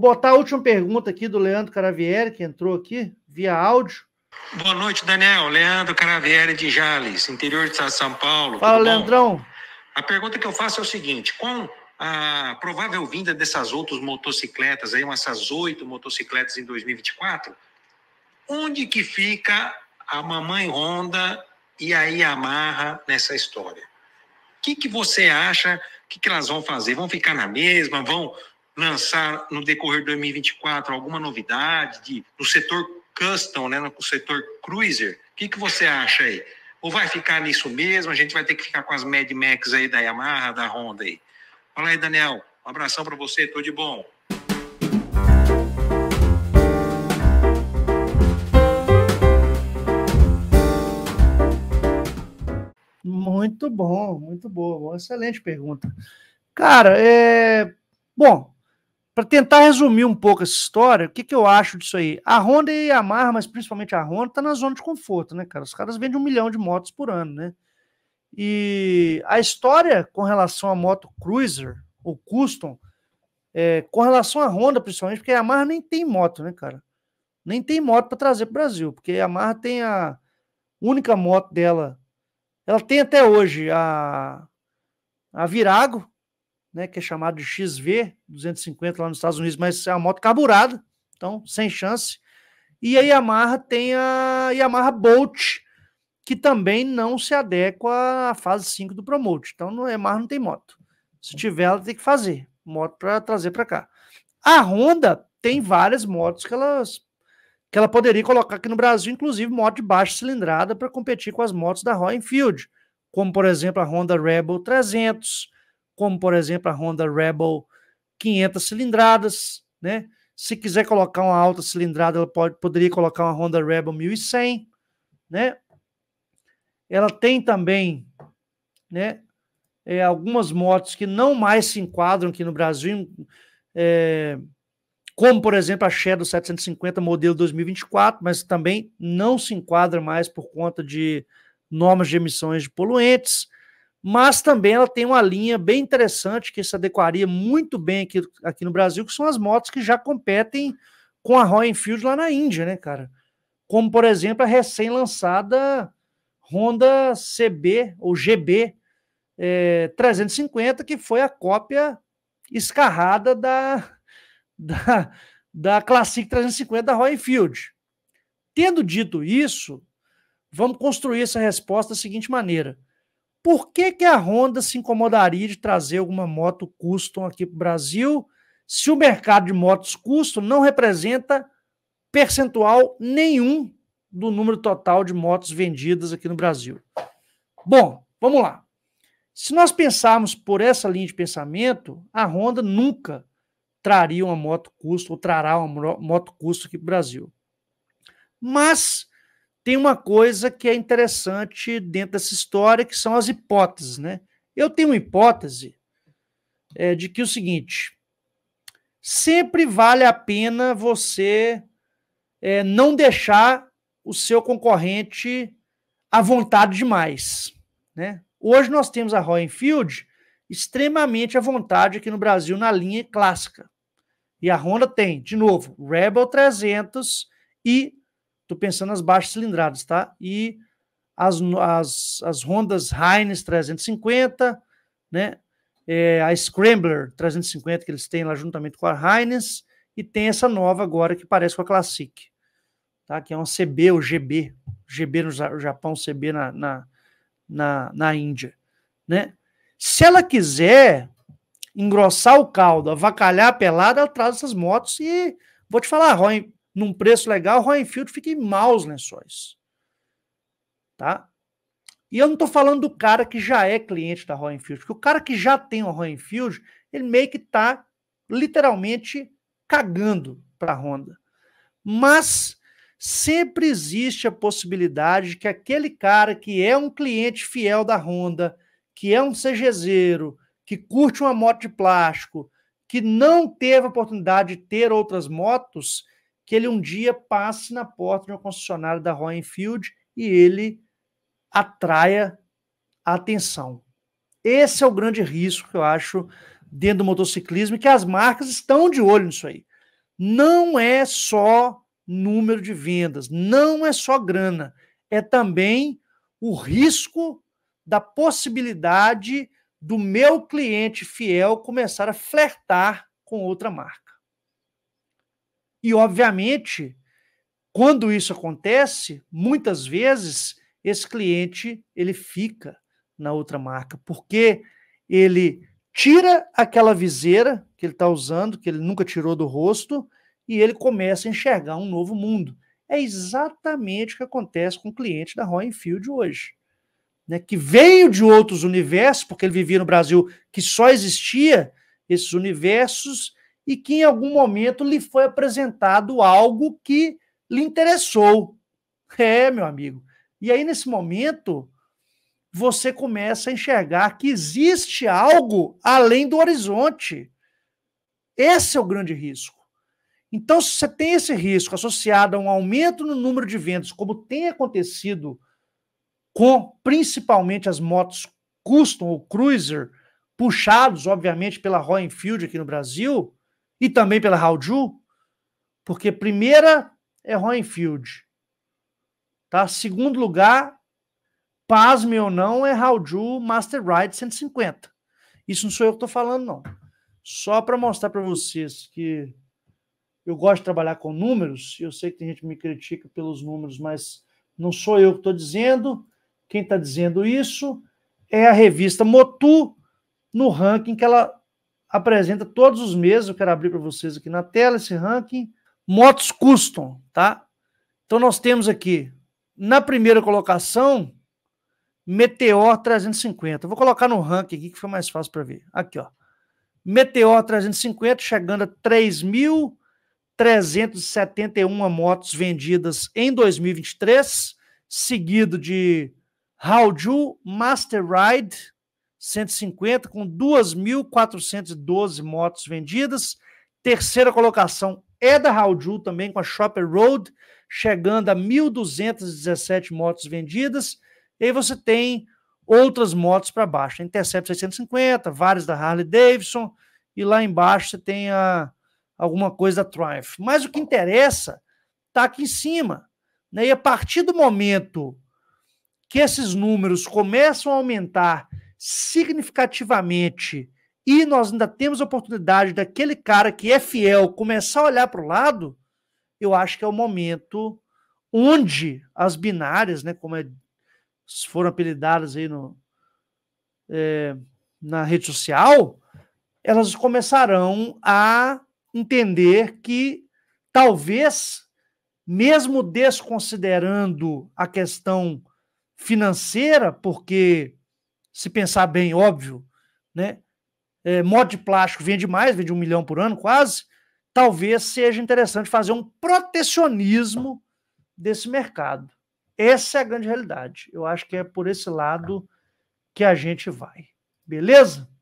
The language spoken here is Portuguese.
Vou botar a última pergunta aqui do Leandro Caravieri, que entrou aqui via áudio. Boa noite, Daniel. Leandro Caravieri de Jales, interior de São Paulo. Fala, Leandrão. A pergunta que eu faço é o seguinte: com a provável vinda dessas outras motocicletas, aí, essas oito motocicletas em 2024, onde que fica a mamãe Honda e a Yamaha nessa história? O que, que você acha? O que, que elas vão fazer? Vão ficar na mesma? Vão lançar no decorrer de 2024 alguma novidade de, no setor custom, né, no setor cruiser? O que, que você acha aí? Ou vai ficar nisso mesmo? A gente vai ter que ficar com as Mad Max aí da Yamaha, da Honda aí. Fala aí, Daniel. Um abração para você, tudo de bom. Muito bom, muito boa, excelente pergunta. Cara, é... bom, para tentar resumir um pouco essa história, o que, que eu acho disso aí? A Honda e a Yamaha, mas principalmente a Honda, tá na zona de conforto, né, cara? Os caras vendem um milhão de motos por ano, né? E a história com relação à moto Cruiser ou Custom, é, com relação à Honda, principalmente, porque a Yamaha nem tem moto, né, cara? Nem tem moto para trazer para o Brasil, porque a Yamaha tem a única moto dela. Ela tem até hoje a, a Virago, né, que é chamado de XV 250 lá nos Estados Unidos, mas é uma moto carburada, então sem chance. E a Yamaha tem a Yamaha Bolt, que também não se adequa à fase 5 do Promote. Então a é, Yamaha não tem moto. Se tiver, ela tem que fazer moto para trazer para cá. A Honda tem várias motos que elas que ela poderia colocar aqui no Brasil, inclusive moto de baixa cilindrada para competir com as motos da Royal Enfield, como por exemplo a Honda Rebel 300, como por exemplo a Honda Rebel 500 cilindradas, né? Se quiser colocar uma alta cilindrada, ela pode, poderia colocar uma Honda Rebel 1100, né? Ela tem também, né? É, algumas motos que não mais se enquadram aqui no Brasil, é, como por exemplo a Shadow 750 modelo 2024, mas também não se enquadra mais por conta de normas de emissões de poluentes mas também ela tem uma linha bem interessante que se adequaria muito bem aqui, aqui no Brasil, que são as motos que já competem com a Royal Enfield lá na Índia, né, cara? Como, por exemplo, a recém-lançada Honda CB ou GB é, 350, que foi a cópia escarrada da, da, da Classic 350 da Royal Enfield. Tendo dito isso, vamos construir essa resposta da seguinte maneira. Por que, que a Honda se incomodaria de trazer alguma moto custom aqui para o Brasil, se o mercado de motos custom não representa percentual nenhum do número total de motos vendidas aqui no Brasil? Bom, vamos lá. Se nós pensarmos por essa linha de pensamento, a Honda nunca traria uma moto Custom ou trará uma moto Custom aqui para o Brasil. Mas tem uma coisa que é interessante dentro dessa história, que são as hipóteses, né? Eu tenho uma hipótese é, de que é o seguinte: sempre vale a pena você é, não deixar o seu concorrente à vontade demais, né? Hoje nós temos a Royal Field extremamente à vontade aqui no Brasil na linha clássica. E a Honda tem, de novo, Rebel 300 e Estou pensando nas baixas cilindradas, tá? E as, as, as Hondas Heinz 350, né? É, a Scrambler 350 que eles têm lá juntamente com a Heinz e tem essa nova agora que parece com a Classic, tá? Que é uma CB ou GB, GB no Japão, CB na, na, na, na Índia, né? Se ela quiser engrossar o caldo, avacalhar a pelada, ela traz essas motos e vou te falar, Roy, num preço legal, o Hoenfield fica em maus lençóis. Tá? E eu não estou falando do cara que já é cliente da Hoenfield, porque o cara que já tem o Hoenfield, ele meio que está literalmente cagando para a Honda. Mas sempre existe a possibilidade de que aquele cara que é um cliente fiel da Honda, que é um CGZero, que curte uma moto de plástico, que não teve a oportunidade de ter outras motos, que ele um dia passe na porta de uma concessionária da Royal Enfield e ele atraia a atenção. Esse é o grande risco que eu acho dentro do motociclismo e que as marcas estão de olho nisso aí. Não é só número de vendas, não é só grana, é também o risco da possibilidade do meu cliente fiel começar a flertar com outra marca. E, obviamente, quando isso acontece, muitas vezes esse cliente ele fica na outra marca, porque ele tira aquela viseira que ele está usando, que ele nunca tirou do rosto, e ele começa a enxergar um novo mundo. É exatamente o que acontece com o cliente da Royal Field hoje. Né, que veio de outros universos, porque ele vivia no Brasil que só existia esses universos, e que em algum momento lhe foi apresentado algo que lhe interessou. É, meu amigo. E aí, nesse momento, você começa a enxergar que existe algo além do horizonte. Esse é o grande risco. Então, se você tem esse risco associado a um aumento no número de vendas, como tem acontecido com principalmente as motos custom ou cruiser, puxados, obviamente, pela Royal Enfield aqui no Brasil, e também pela Hauju, porque primeira é Hoenfield. Tá? Segundo lugar, pasme ou não, é Hauju Master Ride 150. Isso não sou eu que estou falando, não. Só para mostrar para vocês que eu gosto de trabalhar com números, eu sei que tem gente que me critica pelos números, mas não sou eu que estou dizendo. Quem está dizendo isso é a revista Motu, no ranking que ela apresenta todos os meses. Eu quero abrir para vocês aqui na tela esse ranking. Motos custom, tá? Então nós temos aqui na primeira colocação Meteor 350. Eu vou colocar no ranking aqui que foi mais fácil para ver. Aqui, ó. Meteor 350 chegando a 3.371 motos vendidas em 2023, seguido de Haoju Master Ride 150, com 2.412 motos vendidas. Terceira colocação é da Raul também, com a Shopper Road, chegando a 1.217 motos vendidas. E aí você tem outras motos para baixo. Intercept 650, várias da Harley Davidson, e lá embaixo você tem a, alguma coisa da Triumph. Mas o que interessa está aqui em cima. Né? E a partir do momento que esses números começam a aumentar significativamente e nós ainda temos a oportunidade daquele cara que é fiel começar a olhar para o lado, eu acho que é o momento onde as binárias, né, como é, foram apelidadas aí no, é, na rede social, elas começarão a entender que talvez, mesmo desconsiderando a questão financeira, porque se pensar bem, óbvio, né? É, modo de plástico vende mais, vende um milhão por ano, quase. Talvez seja interessante fazer um protecionismo desse mercado. Essa é a grande realidade. Eu acho que é por esse lado que a gente vai. Beleza?